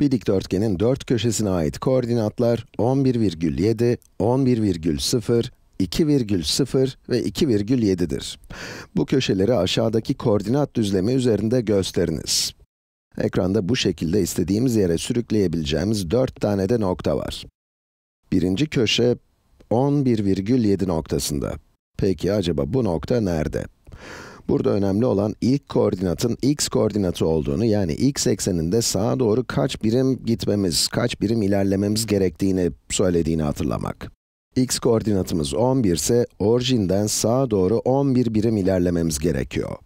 Bir dikdörtgenin dört köşesine ait koordinatlar 11,7, 11,0, 2,0 ve 2,7'dir. Bu köşeleri aşağıdaki koordinat düzlemi üzerinde gösteriniz. Ekranda bu şekilde istediğimiz yere sürükleyebileceğimiz 4 tane de nokta var. Birinci köşe 11,7 noktasında. Peki acaba bu nokta nerede? Burada önemli olan ilk koordinatın x koordinatı olduğunu yani x ekseninde sağa doğru kaç birim gitmemiz, kaç birim ilerlememiz gerektiğini söylediğini hatırlamak. x koordinatımız 11 ise orijinden sağa doğru 11 birim ilerlememiz gerekiyor.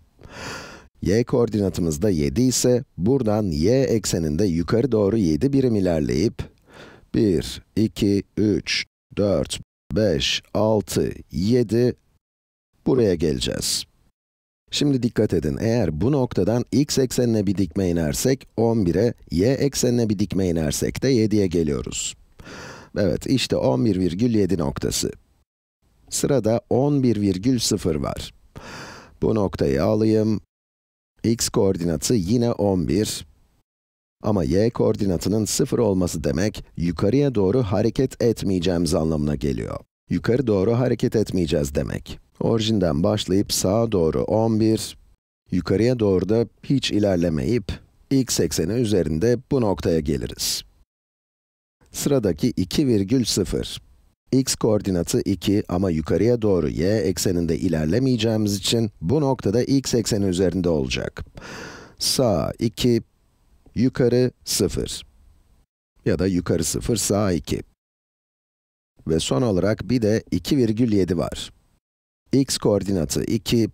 y koordinatımız da 7 ise buradan y ekseninde yukarı doğru 7 birim ilerleyip 1, 2, 3, 4, 5, 6, 7 buraya geleceğiz. Şimdi dikkat edin, eğer bu noktadan x eksenine bir dikme inersek 11'e, y eksenine bir dikme inersek de 7'ye geliyoruz. Evet, işte 11,7 noktası. Sırada 11,0 var. Bu noktayı alayım. x koordinatı yine 11. Ama y koordinatının 0 olması demek, yukarıya doğru hareket etmeyeceğimiz anlamına geliyor. Yukarı doğru hareket etmeyeceğiz demek. Orijinden başlayıp sağa doğru 11, yukarıya doğru da hiç ilerlemeyip, x ekseni üzerinde bu noktaya geliriz. Sıradaki 2,0. x koordinatı 2 ama yukarıya doğru y ekseninde ilerlemeyeceğimiz için bu noktada x ekseni üzerinde olacak. Sağ 2, yukarı 0 ya da yukarı 0, sağ 2. Ve son olarak bir de 2,7 var. x koordinatı 2,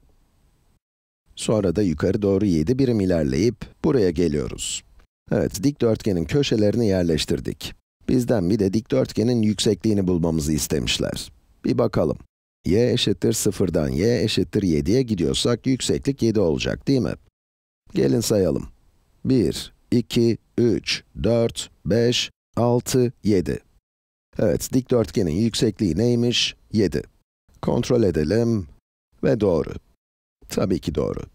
sonra da yukarı doğru 7 birim ilerleyip buraya geliyoruz. Evet, dikdörtgenin köşelerini yerleştirdik. Bizden bir de dikdörtgenin yüksekliğini bulmamızı istemişler. Bir bakalım. y eşittir 0'dan y eşittir 7'ye gidiyorsak yükseklik 7 olacak değil mi? Gelin sayalım. 1, 2, 3, 4, 5, 6, 7. Evet, dikdörtgenin yüksekliği neymiş? 7. Kontrol edelim. Ve doğru. Tabii ki doğru.